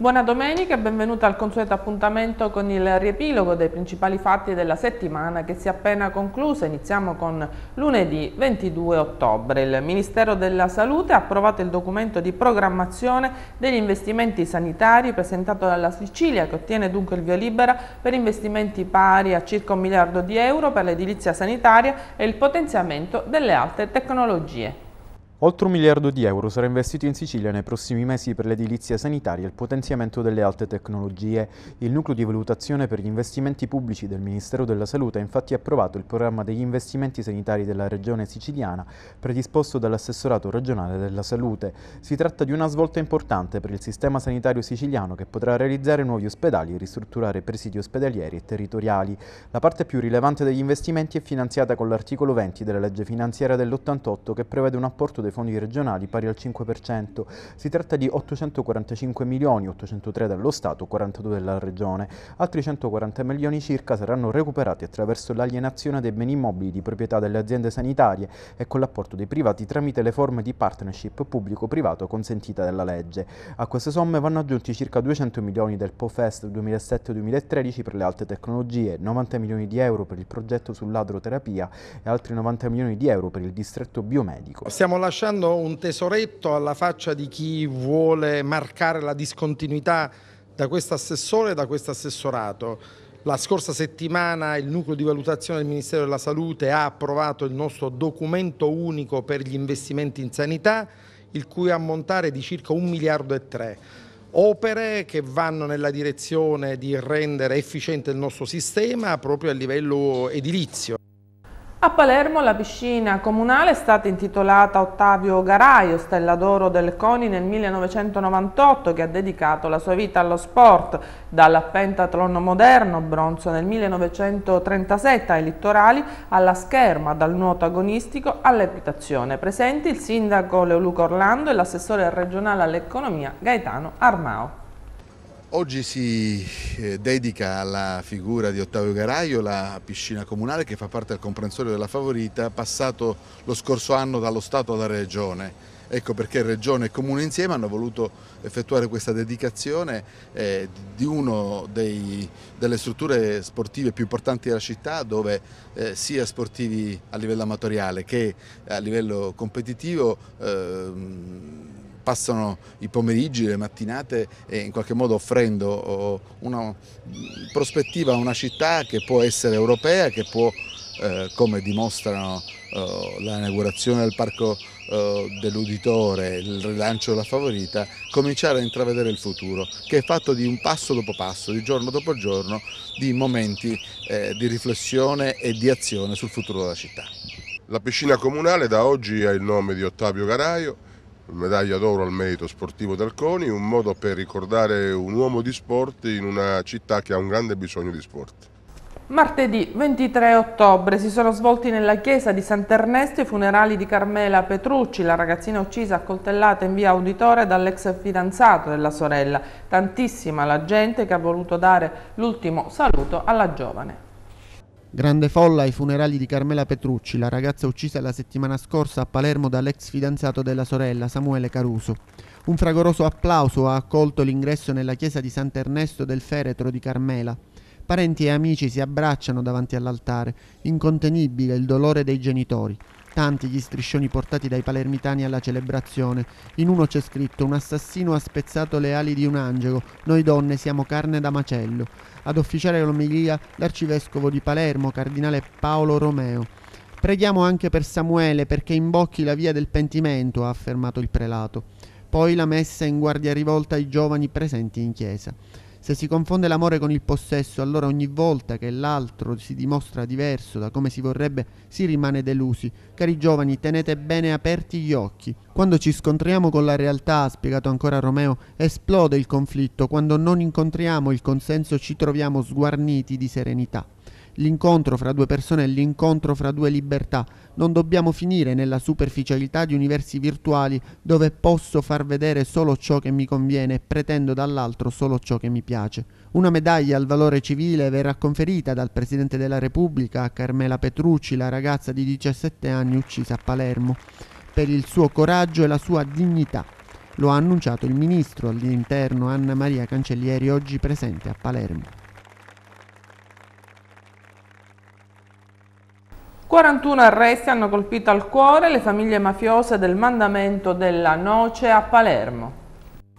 Buona domenica e benvenuta al consueto appuntamento con il riepilogo dei principali fatti della settimana che si è appena conclusa. Iniziamo con lunedì 22 ottobre. Il Ministero della Salute ha approvato il documento di programmazione degli investimenti sanitari presentato dalla Sicilia che ottiene dunque il via libera per investimenti pari a circa un miliardo di euro per l'edilizia sanitaria e il potenziamento delle alte tecnologie. Oltre un miliardo di euro sarà investito in Sicilia nei prossimi mesi per l'edilizia sanitaria e il potenziamento delle alte tecnologie. Il nucleo di valutazione per gli investimenti pubblici del Ministero della Salute ha infatti approvato il programma degli investimenti sanitari della regione siciliana predisposto dall'assessorato regionale della salute. Si tratta di una svolta importante per il sistema sanitario siciliano che potrà realizzare nuovi ospedali e ristrutturare presidi ospedalieri e territoriali. La parte più rilevante degli investimenti è finanziata con l'articolo 20 della legge finanziaria dell'88 che prevede un apporto del dei fondi regionali pari al 5%. Si tratta di 845 milioni, 803 dallo Stato, 42 dalla Regione. Altri 140 milioni circa saranno recuperati attraverso l'alienazione dei beni immobili di proprietà delle aziende sanitarie e con l'apporto dei privati tramite le forme di partnership pubblico-privato consentita dalla legge. A queste somme vanno aggiunti circa 200 milioni del POFEST 2007-2013 per le alte tecnologie, 90 milioni di euro per il progetto sull'adroterapia e altri 90 milioni di euro per il distretto biomedico. Stiamo lasciando lasciando un tesoretto alla faccia di chi vuole marcare la discontinuità da questo assessore e da questo assessorato. La scorsa settimana il nucleo di valutazione del Ministero della Salute ha approvato il nostro documento unico per gli investimenti in sanità, il cui ammontare è di circa 1 miliardo e 3. Opere che vanno nella direzione di rendere efficiente il nostro sistema proprio a livello edilizio. A Palermo la piscina comunale è stata intitolata Ottavio Garaio, stella d'oro del CONI nel 1998, che ha dedicato la sua vita allo sport, dal pentathlon moderno, bronzo nel 1937 ai littorali, alla scherma, dal nuoto agonistico all'epitazione. Presenti il sindaco Leoluco Orlando e l'assessore regionale all'economia Gaetano Armao. Oggi si eh, dedica alla figura di Ottavio Garaio la piscina comunale che fa parte del comprensorio della Favorita, passato lo scorso anno dallo Stato alla Regione. Ecco perché Regione e Comune insieme hanno voluto effettuare questa dedicazione eh, di una delle strutture sportive più importanti della città dove eh, sia sportivi a livello amatoriale che a livello competitivo eh, passano i pomeriggi, le mattinate e in qualche modo offrendo oh, una prospettiva a una città che può essere europea, che può, eh, come dimostrano eh, l'inaugurazione del parco eh, dell'uditore, il rilancio della favorita, cominciare a intravedere il futuro, che è fatto di un passo dopo passo, di giorno dopo giorno, di momenti eh, di riflessione e di azione sul futuro della città. La piscina comunale da oggi ha il nome di Ottavio Garaio, medaglia d'oro al merito sportivo del CONI, un modo per ricordare un uomo di sport in una città che ha un grande bisogno di sport. Martedì 23 ottobre si sono svolti nella chiesa di Sant'Ernesto i funerali di Carmela Petrucci, la ragazzina uccisa a coltellate in via Auditore dall'ex fidanzato della sorella. Tantissima la gente che ha voluto dare l'ultimo saluto alla giovane. Grande folla ai funerali di Carmela Petrucci, la ragazza uccisa la settimana scorsa a Palermo dall'ex fidanzato della sorella, Samuele Caruso. Un fragoroso applauso ha accolto l'ingresso nella chiesa di Sant'Ernesto del Feretro di Carmela. Parenti e amici si abbracciano davanti all'altare, incontenibile il dolore dei genitori tanti gli striscioni portati dai palermitani alla celebrazione. In uno c'è scritto un assassino ha spezzato le ali di un angelo, noi donne siamo carne da macello. Ad officiare l'omelia l'arcivescovo di Palermo, cardinale Paolo Romeo. Preghiamo anche per Samuele perché imbocchi la via del pentimento, ha affermato il prelato. Poi la messa in guardia rivolta ai giovani presenti in chiesa. Se si confonde l'amore con il possesso, allora ogni volta che l'altro si dimostra diverso da come si vorrebbe, si rimane delusi. Cari giovani, tenete bene aperti gli occhi. Quando ci scontriamo con la realtà, ha spiegato ancora Romeo, esplode il conflitto. Quando non incontriamo il consenso ci troviamo sguarniti di serenità l'incontro fra due persone e l'incontro fra due libertà. Non dobbiamo finire nella superficialità di universi virtuali dove posso far vedere solo ciò che mi conviene e pretendo dall'altro solo ciò che mi piace. Una medaglia al valore civile verrà conferita dal Presidente della Repubblica a Carmela Petrucci, la ragazza di 17 anni uccisa a Palermo, per il suo coraggio e la sua dignità. Lo ha annunciato il ministro all'interno Anna Maria Cancellieri oggi presente a Palermo. 41 arresti hanno colpito al cuore le famiglie mafiose del mandamento della Noce a Palermo.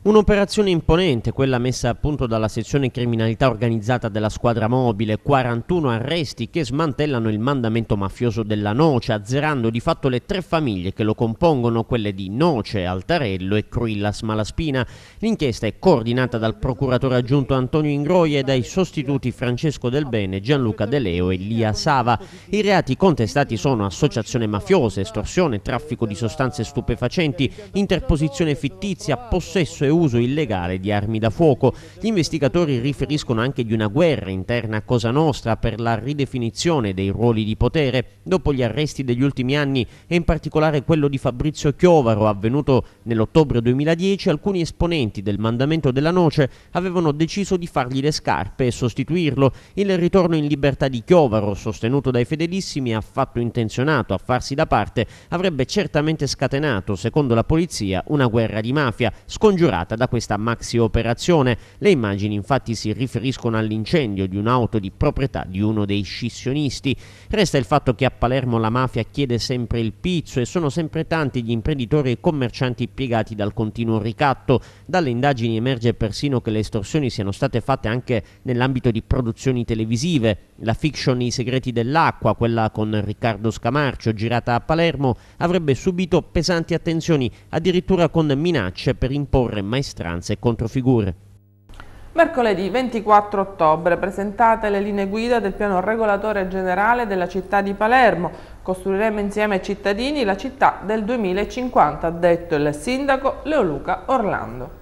Un'operazione imponente, quella messa a punto dalla sezione criminalità organizzata della squadra mobile, 41 arresti che smantellano il mandamento mafioso della Noce, azzerando di fatto le tre famiglie che lo compongono, quelle di Noce, Altarello e Cruillas Malaspina. L'inchiesta è coordinata dal procuratore aggiunto Antonio Ingroia e dai sostituti Francesco Del Bene, Gianluca De Leo e Lia Sava. I reati contestati sono associazione mafiosa, estorsione, traffico di sostanze stupefacenti, interposizione fittizia, possesso e uso illegale di armi da fuoco. Gli investigatori riferiscono anche di una guerra interna a Cosa Nostra per la ridefinizione dei ruoli di potere dopo gli arresti degli ultimi anni e in particolare quello di Fabrizio Chiovaro avvenuto nell'ottobre 2010 alcuni esponenti del mandamento della noce avevano deciso di fargli le scarpe e sostituirlo. Il ritorno in libertà di Chiovaro, sostenuto dai fedelissimi e affatto intenzionato a farsi da parte, avrebbe certamente scatenato, secondo la polizia, una guerra di mafia, scongiurata generata da questa maxi operazione. Le immagini infatti si riferiscono all'incendio di un'auto di proprietà di uno dei scissionisti. Resta il fatto che a Palermo la mafia chiede sempre il pizzo e sono sempre tanti gli imprenditori e commercianti piegati dal continuo ricatto. Dalle indagini emerge persino che le estorsioni siano state fatte anche nell'ambito di produzioni televisive. La fiction I segreti dell'acqua, quella con Riccardo Scamarcio, girata a Palermo, avrebbe subito pesanti attenzioni, addirittura con minacce per imporre maestranze e controfigure. Mercoledì 24 ottobre presentate le linee guida del piano regolatore generale della città di Palermo. Costruiremo insieme ai cittadini la città del 2050, ha detto il sindaco Leoluca Orlando.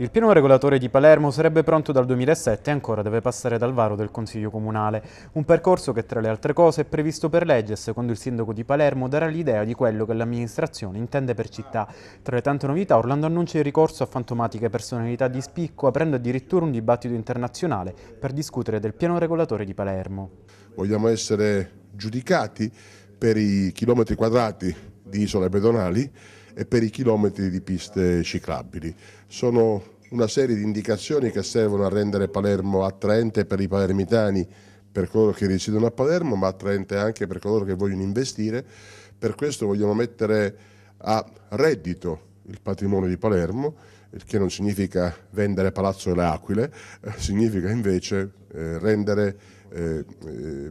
Il piano regolatore di Palermo sarebbe pronto dal 2007 e ancora deve passare dal varo del Consiglio Comunale, un percorso che tra le altre cose è previsto per legge e secondo il sindaco di Palermo darà l'idea di quello che l'amministrazione intende per città. Tra le tante novità Orlando annuncia il ricorso a fantomatiche personalità di spicco, aprendo addirittura un dibattito internazionale per discutere del piano regolatore di Palermo. Vogliamo essere giudicati per i chilometri quadrati di isole pedonali e per i chilometri di piste ciclabili. Sono una serie di indicazioni che servono a rendere Palermo attraente per i palermitani, per coloro che risiedono a Palermo, ma attraente anche per coloro che vogliono investire. Per questo vogliamo mettere a reddito il patrimonio di Palermo, il che non significa vendere Palazzo delle Aquile, eh, significa invece eh, rendere eh, eh,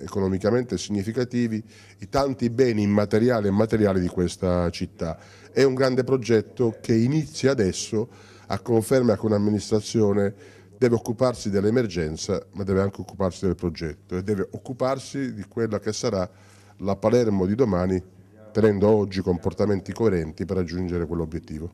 economicamente significativi i tanti beni immateriali e materiali di questa città. È un grande progetto che inizia adesso a conferma che un'amministrazione deve occuparsi dell'emergenza ma deve anche occuparsi del progetto e deve occuparsi di quella che sarà la Palermo di domani tenendo oggi comportamenti coerenti per raggiungere quell'obiettivo.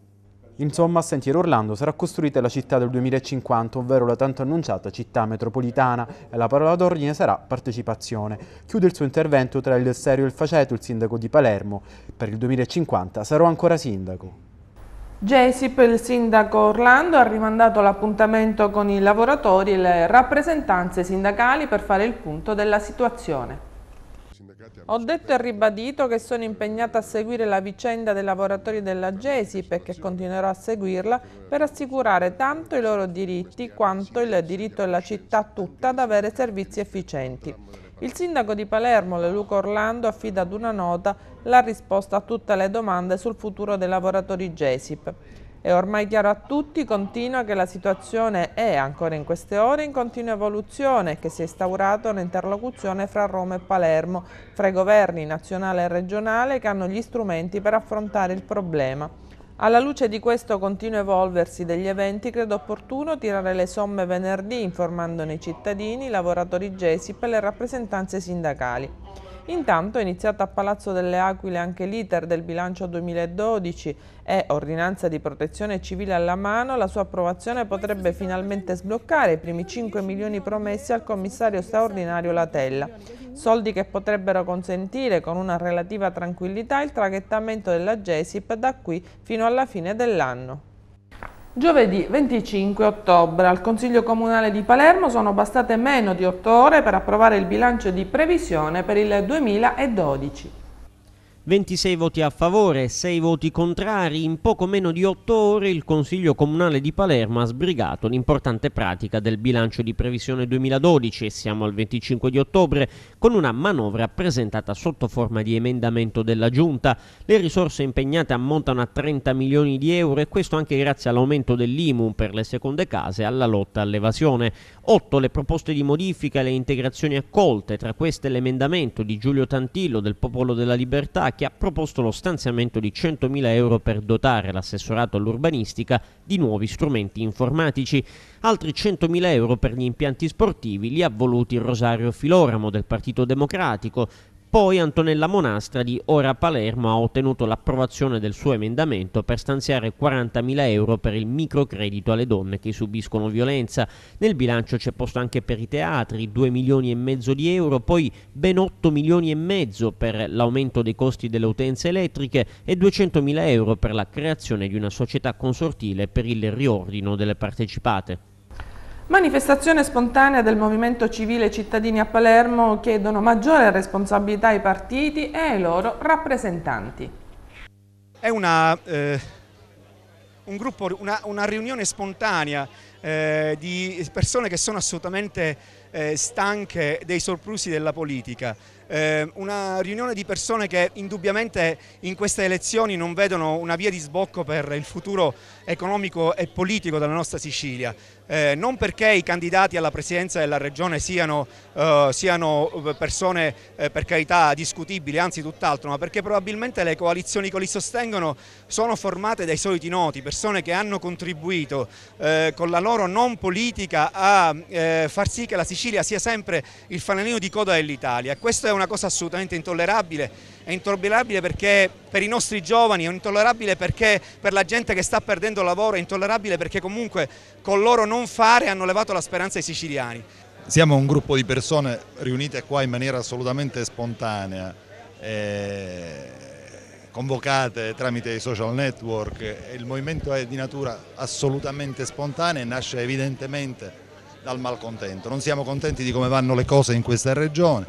Insomma, a Sentiero Orlando sarà costruita la città del 2050, ovvero la tanto annunciata città metropolitana, e la parola d'ordine sarà partecipazione. Chiude il suo intervento tra il serio e il faceto il sindaco di Palermo. Per il 2050 sarò ancora sindaco. Gesip, il sindaco Orlando, ha rimandato l'appuntamento con i lavoratori e le rappresentanze sindacali per fare il punto della situazione. Ho detto e ribadito che sono impegnata a seguire la vicenda dei lavoratori della GESIP e che continuerò a seguirla per assicurare tanto i loro diritti quanto il diritto della città tutta ad avere servizi efficienti. Il sindaco di Palermo, Luca Orlando, affida ad una nota la risposta a tutte le domande sul futuro dei lavoratori GESIP. È ormai chiaro a tutti, continua, che la situazione è ancora in queste ore in continua evoluzione e che si è instaurata un'interlocuzione fra Roma e Palermo, fra i governi nazionale e regionale che hanno gli strumenti per affrontare il problema. Alla luce di questo continuo evolversi degli eventi, credo opportuno tirare le somme venerdì informandone i cittadini, i lavoratori gesi e le rappresentanze sindacali. Intanto è iniziato a Palazzo delle Aquile anche l'iter del bilancio 2012 e, ordinanza di protezione civile alla mano, la sua approvazione potrebbe finalmente sbloccare i primi 5 milioni promessi al commissario straordinario Latella, soldi che potrebbero consentire con una relativa tranquillità il traghettamento della GESIP da qui fino alla fine dell'anno. Giovedì 25 ottobre al Consiglio Comunale di Palermo sono bastate meno di 8 ore per approvare il bilancio di previsione per il 2012. 26 voti a favore, 6 voti contrari, in poco meno di 8 ore il Consiglio Comunale di Palermo ha sbrigato l'importante pratica del bilancio di previsione 2012 e siamo al 25 di ottobre con una manovra presentata sotto forma di emendamento della Giunta. Le risorse impegnate ammontano a 30 milioni di euro e questo anche grazie all'aumento dell'IMU per le seconde case e alla lotta all'evasione. 8 le proposte di modifica e le integrazioni accolte, tra queste l'emendamento di Giulio Tantillo del Popolo della Libertà Sacchi ha proposto lo stanziamento di 100.000 euro per dotare l'assessorato all'urbanistica di nuovi strumenti informatici. Altri 100.000 euro per gli impianti sportivi li ha voluti Rosario Filoramo del Partito Democratico, poi Antonella Monastra di Ora Palermo ha ottenuto l'approvazione del suo emendamento per stanziare 40.000 euro per il microcredito alle donne che subiscono violenza. Nel bilancio c'è posto anche per i teatri 2 milioni e mezzo di euro, poi ben 8 milioni e mezzo per l'aumento dei costi delle utenze elettriche e 200.000 euro per la creazione di una società consortile per il riordino delle partecipate. Manifestazione spontanea del Movimento Civile Cittadini a Palermo chiedono maggiore responsabilità ai partiti e ai loro rappresentanti. È una, eh, un gruppo, una, una riunione spontanea eh, di persone che sono assolutamente eh, stanche dei sorplusi della politica. Eh, una riunione di persone che indubbiamente in queste elezioni non vedono una via di sbocco per il futuro economico e politico della nostra Sicilia eh, non perché i candidati alla presidenza della regione siano, eh, siano eh, persone eh, per carità discutibili, anzi tutt'altro, ma perché probabilmente le coalizioni che li sostengono sono formate dai soliti noti, persone che hanno contribuito eh, con la loro non politica a eh, far sì che la Sicilia sia sempre il fanalino di coda dell'Italia. Questa è una cosa assolutamente intollerabile è intollerabile perché per i nostri giovani, è intollerabile perché per la gente che sta perdendo lavoro, è intollerabile perché comunque con loro non non fare hanno levato la speranza ai siciliani. Siamo un gruppo di persone riunite qua in maniera assolutamente spontanea, eh, convocate tramite i social network, il movimento è di natura assolutamente spontanea e nasce evidentemente dal malcontento. Non siamo contenti di come vanno le cose in questa regione,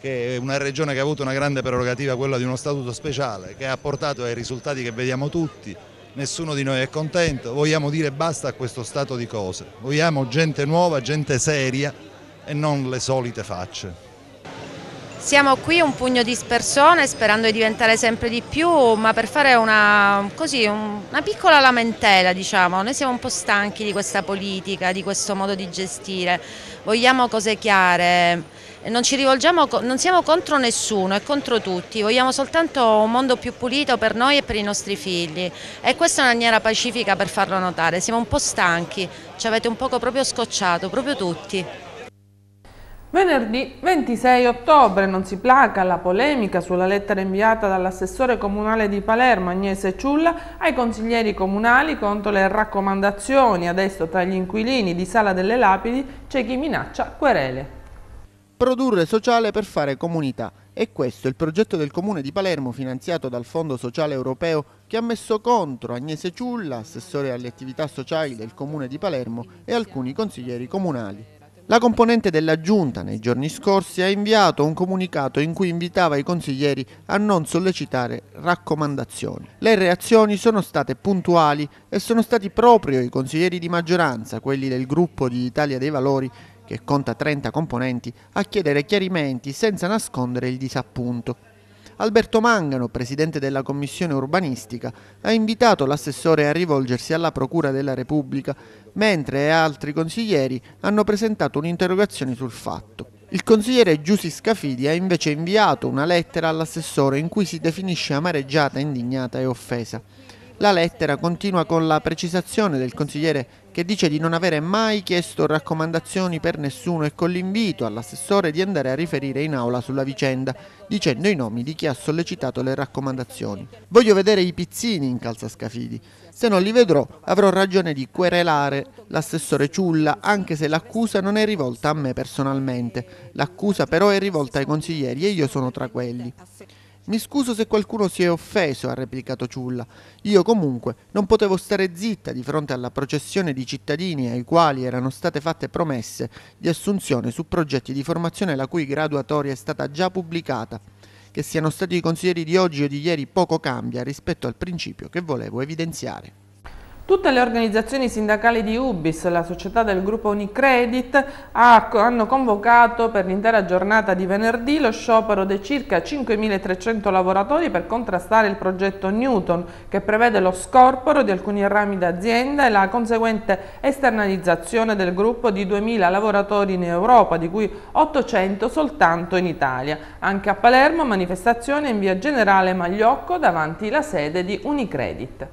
che è una regione che ha avuto una grande prerogativa, quella di uno statuto speciale, che ha portato ai risultati che vediamo tutti, nessuno di noi è contento, vogliamo dire basta a questo stato di cose, vogliamo gente nuova, gente seria e non le solite facce. Siamo qui un pugno di persone sperando di diventare sempre di più, ma per fare una, così, una piccola lamentela, diciamo, noi siamo un po' stanchi di questa politica, di questo modo di gestire, vogliamo cose chiare, non ci rivolgiamo, non siamo contro nessuno, è contro tutti, vogliamo soltanto un mondo più pulito per noi e per i nostri figli e questa è una maniera pacifica per farlo notare, siamo un po' stanchi, ci avete un poco proprio scocciato, proprio tutti. Venerdì 26 ottobre non si placa la polemica sulla lettera inviata dall'assessore comunale di Palermo Agnese Ciulla ai consiglieri comunali contro le raccomandazioni. Adesso tra gli inquilini di Sala delle Lapidi c'è chi minaccia querele. Produrre sociale per fare comunità. E questo è il progetto del Comune di Palermo finanziato dal Fondo Sociale Europeo che ha messo contro Agnese Ciulla, assessore alle attività sociali del Comune di Palermo e alcuni consiglieri comunali. La componente della Giunta nei giorni scorsi ha inviato un comunicato in cui invitava i consiglieri a non sollecitare raccomandazioni. Le reazioni sono state puntuali e sono stati proprio i consiglieri di maggioranza, quelli del gruppo di Italia dei Valori, che conta 30 componenti, a chiedere chiarimenti senza nascondere il disappunto. Alberto Mangano, presidente della commissione urbanistica, ha invitato l'assessore a rivolgersi alla Procura della Repubblica, mentre altri consiglieri hanno presentato un'interrogazione sul fatto. Il consigliere Giussi Scafidi ha invece inviato una lettera all'assessore in cui si definisce amareggiata, indignata e offesa. La lettera continua con la precisazione del consigliere che dice di non avere mai chiesto raccomandazioni per nessuno e con l'invito all'assessore di andare a riferire in aula sulla vicenda, dicendo i nomi di chi ha sollecitato le raccomandazioni. Voglio vedere i pizzini in calzascafidi. Se non li vedrò avrò ragione di querelare l'assessore Ciulla, anche se l'accusa non è rivolta a me personalmente. L'accusa però è rivolta ai consiglieri e io sono tra quelli. Mi scuso se qualcuno si è offeso, ha replicato Ciulla. Io comunque non potevo stare zitta di fronte alla processione di cittadini ai quali erano state fatte promesse di assunzione su progetti di formazione la cui graduatoria è stata già pubblicata. Che siano stati i consiglieri di oggi o di ieri poco cambia rispetto al principio che volevo evidenziare. Tutte le organizzazioni sindacali di Ubis, la società del gruppo Unicredit, ha, hanno convocato per l'intera giornata di venerdì lo sciopero dei circa 5.300 lavoratori per contrastare il progetto Newton, che prevede lo scorporo di alcuni rami d'azienda e la conseguente esternalizzazione del gruppo di 2.000 lavoratori in Europa, di cui 800 soltanto in Italia. Anche a Palermo manifestazione in via Generale Magliocco davanti la sede di Unicredit.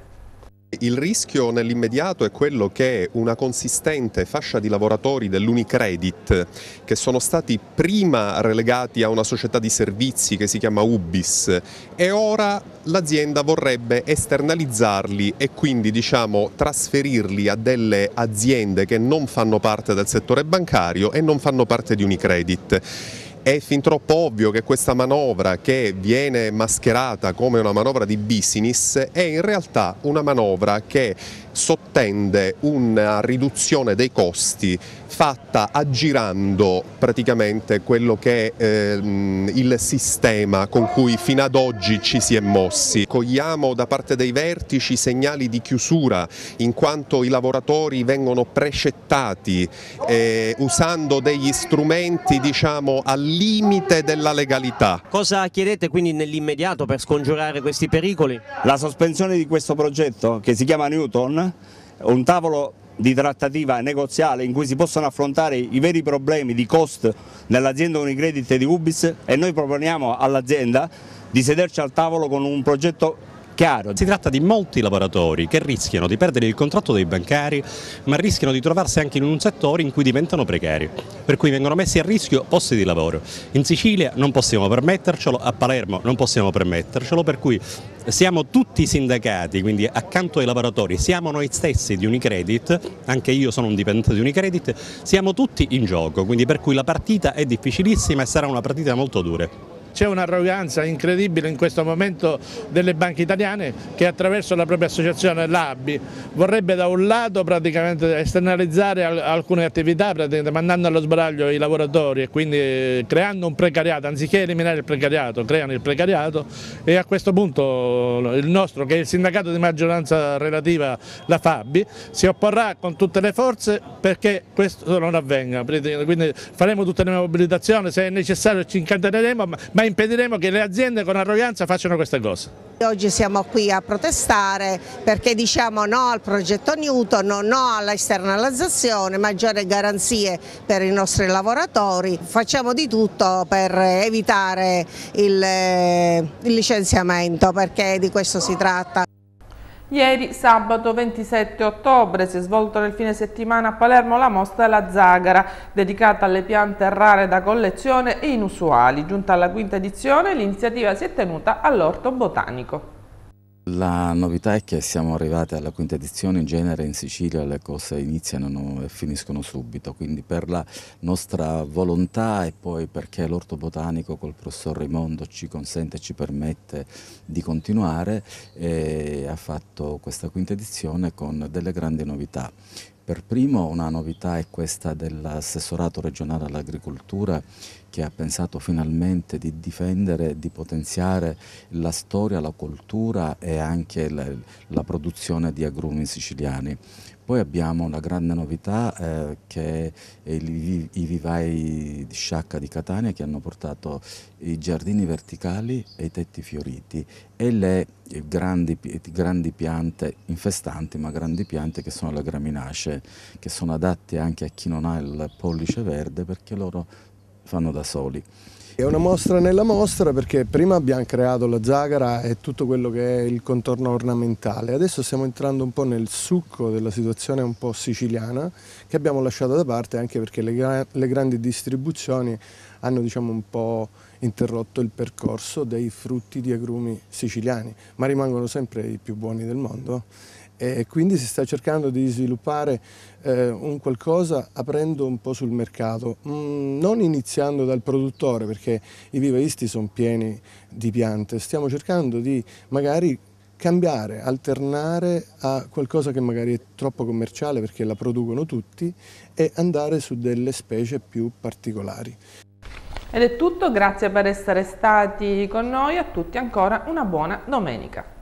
Il rischio nell'immediato è quello che una consistente fascia di lavoratori dell'Unicredit, che sono stati prima relegati a una società di servizi che si chiama Ubis e ora l'azienda vorrebbe esternalizzarli e quindi diciamo, trasferirli a delle aziende che non fanno parte del settore bancario e non fanno parte di Unicredit è fin troppo ovvio che questa manovra che viene mascherata come una manovra di business è in realtà una manovra che sottende una riduzione dei costi fatta aggirando praticamente quello che è ehm, il sistema con cui fino ad oggi ci si è mossi. Cogliamo da parte dei vertici segnali di chiusura in quanto i lavoratori vengono precettati eh, usando degli strumenti diciamo al limite della legalità. Cosa chiedete quindi nell'immediato per scongiurare questi pericoli? La sospensione di questo progetto che si chiama Newton un tavolo di trattativa negoziale in cui si possono affrontare i veri problemi di cost nell'azienda Unicredit e di Ubis e noi proponiamo all'azienda di sederci al tavolo con un progetto chiaro. Si tratta di molti lavoratori che rischiano di perdere il contratto dei bancari, ma rischiano di trovarsi anche in un settore in cui diventano precari, per cui vengono messi a rischio posti di lavoro. In Sicilia non possiamo permettercelo, a Palermo non possiamo permettercelo, per cui siamo tutti sindacati, quindi accanto ai lavoratori, siamo noi stessi di Unicredit, anche io sono un dipendente di Unicredit, siamo tutti in gioco, quindi per cui la partita è difficilissima e sarà una partita molto dura. C'è un'arroganza incredibile in questo momento delle banche italiane che attraverso la propria associazione l'ABI vorrebbe da un lato praticamente esternalizzare alcune attività mandando allo sbaraglio i lavoratori e quindi eh, creando un precariato, anziché eliminare il precariato, creano il precariato e a questo punto eh, il nostro che è il sindacato di maggioranza relativa, la FABI, si opporrà con tutte le forze perché questo non avvenga, quindi faremo tutte le mobilitazioni, se è necessario ci incanteremo, ma impediremo che le aziende con arroganza facciano queste cose. Oggi siamo qui a protestare perché diciamo no al progetto Newton, no all'esternalizzazione, maggiore garanzie per i nostri lavoratori, facciamo di tutto per evitare il, eh, il licenziamento perché di questo si tratta. Ieri sabato 27 ottobre si è svolto nel fine settimana a Palermo la mostra La Zagara, dedicata alle piante rare da collezione e inusuali. Giunta alla quinta edizione, l'iniziativa si è tenuta all'Orto Botanico. La novità è che siamo arrivati alla quinta edizione, in genere in Sicilia le cose iniziano e finiscono subito, quindi per la nostra volontà e poi perché l'orto botanico col professor Raimondo ci consente e ci permette di continuare, eh, ha fatto questa quinta edizione con delle grandi novità. Per primo una novità è questa dell'assessorato regionale all'agricoltura che ha pensato finalmente di difendere, di potenziare la storia, la cultura e anche la, la produzione di agrumi siciliani. Poi abbiamo la grande novità eh, che è il, i vivai di Sciacca di Catania che hanno portato i giardini verticali e i tetti fioriti e le grandi, grandi piante infestanti, ma grandi piante che sono le graminacee, che sono adatte anche a chi non ha il pollice verde perché loro fanno da soli. È una mostra nella mostra perché prima abbiamo creato la zagara e tutto quello che è il contorno ornamentale, adesso stiamo entrando un po' nel succo della situazione un po' siciliana che abbiamo lasciato da parte anche perché le, gra le grandi distribuzioni hanno diciamo, un po' interrotto il percorso dei frutti di agrumi siciliani, ma rimangono sempre i più buoni del mondo e quindi si sta cercando di sviluppare eh, un qualcosa aprendo un po' sul mercato, mm, non iniziando dal produttore perché i vivaisti sono pieni di piante, stiamo cercando di magari cambiare, alternare a qualcosa che magari è troppo commerciale perché la producono tutti e andare su delle specie più particolari. Ed è tutto, grazie per essere stati con noi, a tutti ancora una buona domenica.